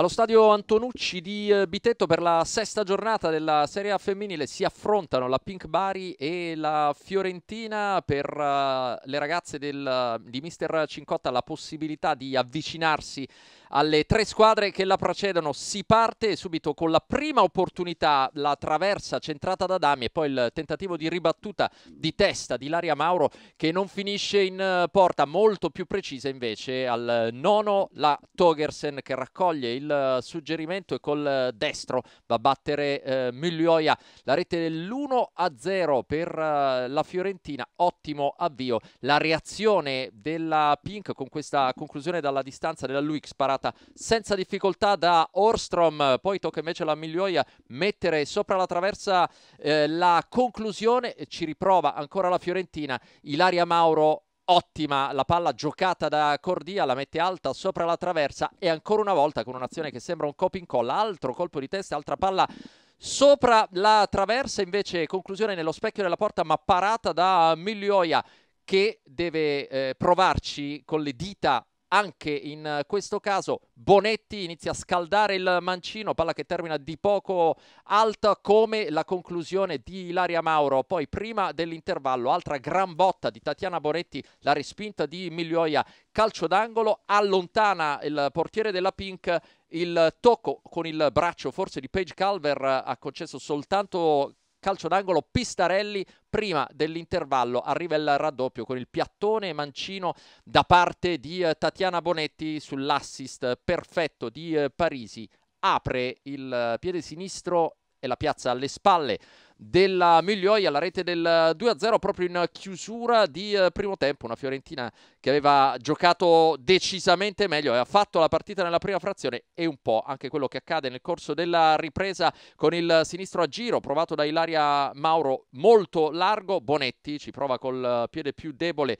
Allo stadio Antonucci di eh, Bitetto per la sesta giornata della Serie A femminile si affrontano la Pink Bari e la Fiorentina per uh, le ragazze del, eh, di Mister Cincotta la possibilità di avvicinarsi alle tre squadre che la precedono. Si parte subito con la prima opportunità, la traversa centrata da Dami e poi il tentativo di ribattuta di testa di Laria Mauro che non finisce in porta, molto più precisa invece al nono la Togersen che raccoglie il suggerimento e col destro va a battere eh, Miglioia. La rete dell'1-0 a per eh, la Fiorentina, ottimo avvio. La reazione della Pink con questa conclusione dalla distanza della Luix parata senza difficoltà da Orstrom, poi tocca invece alla Miglioia mettere sopra la traversa eh, la conclusione, ci riprova ancora la Fiorentina. Ilaria Mauro ottima la palla giocata da Cordia, la mette alta sopra la traversa e ancora una volta con un'azione che sembra un copy in colla, altro colpo di testa, altra palla sopra la traversa invece conclusione nello specchio della porta ma parata da Miglioia che deve eh, provarci con le dita anche in eh, questo caso Bonetti inizia a scaldare il mancino, palla che termina di poco alta come la conclusione di Ilaria Mauro. Poi prima dell'intervallo altra gran botta di Tatiana Bonetti, la respinta di Miglioia, calcio d'angolo, allontana il portiere della Pink il tocco con il braccio forse di Paige Calver eh, ha concesso soltanto calcio d'angolo Pistarelli prima dell'intervallo arriva il raddoppio con il piattone mancino da parte di eh, Tatiana Bonetti sull'assist perfetto di eh, Parisi apre il eh, piede sinistro e la piazza alle spalle della Miglioia, la rete del 2-0 eh, proprio in chiusura di eh, primo tempo, una Fiorentina che aveva giocato decisamente meglio, ha fatto la partita nella prima frazione e un po' anche quello che accade nel corso della ripresa con il sinistro a giro, provato da Ilaria Mauro molto largo, Bonetti ci prova col eh, piede più debole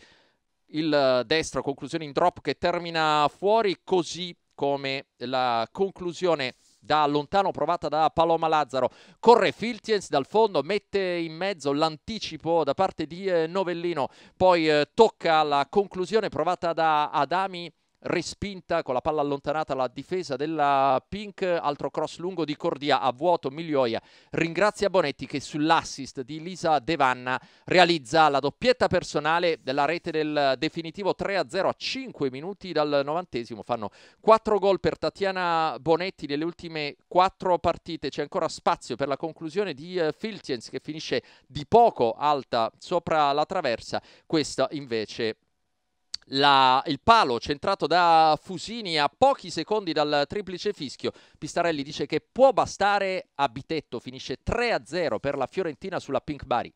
il destro, conclusione in drop che termina fuori così come la conclusione da lontano provata da Paloma Lazzaro. Corre Filtiens dal fondo, mette in mezzo l'anticipo da parte di eh, Novellino, poi eh, tocca alla conclusione provata da Adami respinta con la palla allontanata la difesa della Pink, altro cross lungo di Cordia a vuoto Miglioia ringrazia Bonetti che sull'assist di Lisa Devanna realizza la doppietta personale della rete del definitivo 3-0 a 5 minuti dal novantesimo, fanno 4 gol per Tatiana Bonetti nelle ultime 4 partite, c'è ancora spazio per la conclusione di uh, eh, Filtiens che finisce di poco alta sopra la traversa, questa invece la, il palo centrato da Fusini a pochi secondi dal triplice fischio. Pistarelli dice che può bastare a Bitetto, finisce 3-0 per la Fiorentina sulla Pink Bari.